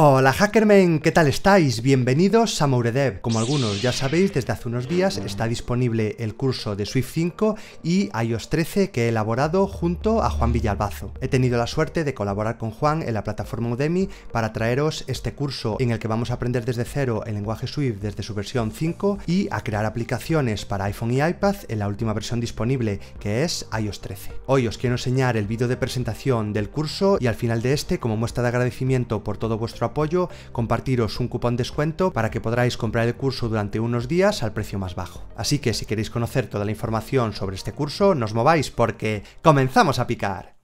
Hola Hackermen, ¿qué tal estáis? Bienvenidos a Mouredev. Como algunos ya sabéis, desde hace unos días está disponible el curso de Swift 5 y iOS 13 que he elaborado junto a Juan Villalbazo. He tenido la suerte de colaborar con Juan en la plataforma Udemy para traeros este curso en el que vamos a aprender desde cero el lenguaje Swift desde su versión 5 y a crear aplicaciones para iPhone y iPad en la última versión disponible que es iOS 13. Hoy os quiero enseñar el vídeo de presentación del curso y al final de este, como muestra de agradecimiento por todo vuestro apoyo, compartiros un cupón descuento para que podráis comprar el curso durante unos días al precio más bajo. Así que si queréis conocer toda la información sobre este curso, nos mováis porque comenzamos a picar.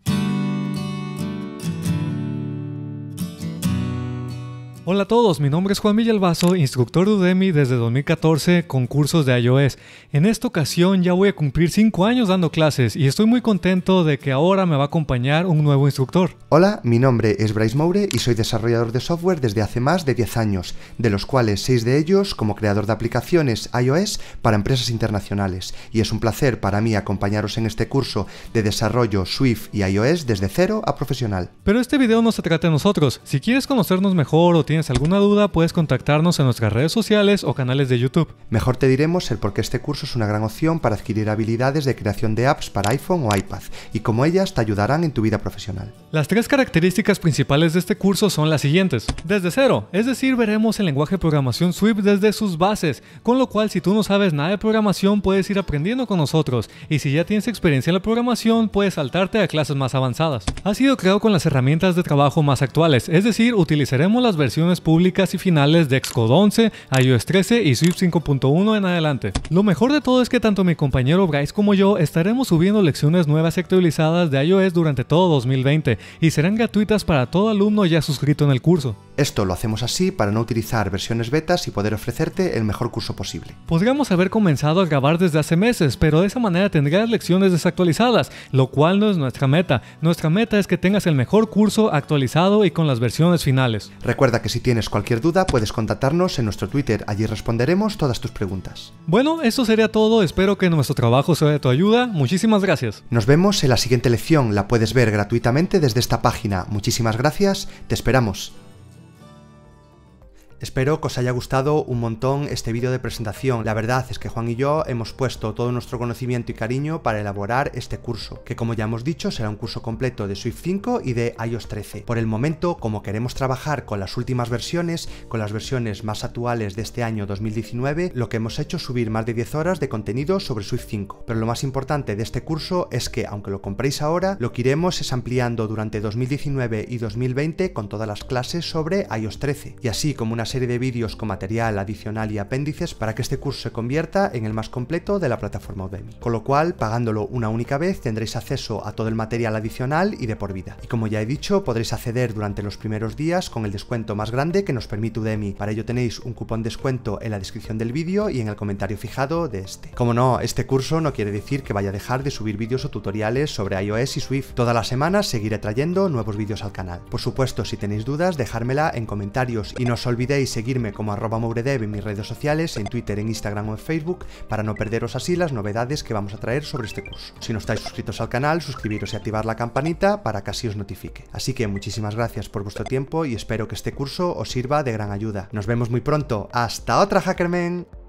Hola a todos, mi nombre es Juan Miguel Vaso, instructor de Udemy desde 2014 con cursos de iOS. En esta ocasión ya voy a cumplir 5 años dando clases y estoy muy contento de que ahora me va a acompañar un nuevo instructor. Hola, mi nombre es Bryce Moure y soy desarrollador de software desde hace más de 10 años, de los cuales 6 de ellos como creador de aplicaciones iOS para empresas internacionales. Y es un placer para mí acompañaros en este curso de desarrollo Swift y iOS desde cero a profesional. Pero este video no se trata de nosotros. Si quieres conocernos mejor o tienes tienes alguna duda, puedes contactarnos en nuestras redes sociales o canales de YouTube. Mejor te diremos el por qué este curso es una gran opción para adquirir habilidades de creación de apps para iPhone o iPad y cómo ellas te ayudarán en tu vida profesional. Las tres características principales de este curso son las siguientes. Desde cero, es decir, veremos el lenguaje de programación Swift desde sus bases, con lo cual si tú no sabes nada de programación puedes ir aprendiendo con nosotros y si ya tienes experiencia en la programación puedes saltarte a clases más avanzadas. Ha sido creado con las herramientas de trabajo más actuales, es decir, utilizaremos las versiones públicas y finales de Xcode 11, iOS 13 y Swift 5.1 en adelante. Lo mejor de todo es que tanto mi compañero Bryce como yo estaremos subiendo lecciones nuevas y actualizadas de iOS durante todo 2020 y serán gratuitas para todo alumno ya suscrito en el curso. Esto lo hacemos así para no utilizar versiones betas y poder ofrecerte el mejor curso posible. Podríamos haber comenzado a grabar desde hace meses, pero de esa manera tendrías lecciones desactualizadas, lo cual no es nuestra meta. Nuestra meta es que tengas el mejor curso actualizado y con las versiones finales. Recuerda que si tienes cualquier duda puedes contactarnos en nuestro Twitter, allí responderemos todas tus preguntas. Bueno, eso sería todo, espero que nuestro trabajo sea de tu ayuda, muchísimas gracias. Nos vemos en la siguiente lección, la puedes ver gratuitamente desde esta página, muchísimas gracias, te esperamos. Espero que os haya gustado un montón este vídeo de presentación. La verdad es que Juan y yo hemos puesto todo nuestro conocimiento y cariño para elaborar este curso, que como ya hemos dicho será un curso completo de Swift 5 y de iOS 13. Por el momento, como queremos trabajar con las últimas versiones, con las versiones más actuales de este año 2019, lo que hemos hecho es subir más de 10 horas de contenido sobre Swift 5. Pero lo más importante de este curso es que, aunque lo compréis ahora, lo que iremos es ampliando durante 2019 y 2020 con todas las clases sobre iOS 13. Y así como unas serie de vídeos con material adicional y apéndices para que este curso se convierta en el más completo de la plataforma Udemy. Con lo cual, pagándolo una única vez, tendréis acceso a todo el material adicional y de por vida. Y como ya he dicho, podréis acceder durante los primeros días con el descuento más grande que nos permite Udemy. Para ello tenéis un cupón descuento en la descripción del vídeo y en el comentario fijado de este. Como no, este curso no quiere decir que vaya a dejar de subir vídeos o tutoriales sobre iOS y Swift. Todas las semanas seguiré trayendo nuevos vídeos al canal. Por supuesto, si tenéis dudas, dejármela en comentarios y no os olvidéis y seguirme como arroba en mis redes sociales, en Twitter, en Instagram o en Facebook, para no perderos así las novedades que vamos a traer sobre este curso. Si no estáis suscritos al canal, suscribiros y activar la campanita para que así os notifique. Así que muchísimas gracias por vuestro tiempo y espero que este curso os sirva de gran ayuda. Nos vemos muy pronto. ¡Hasta otra, Hackerman!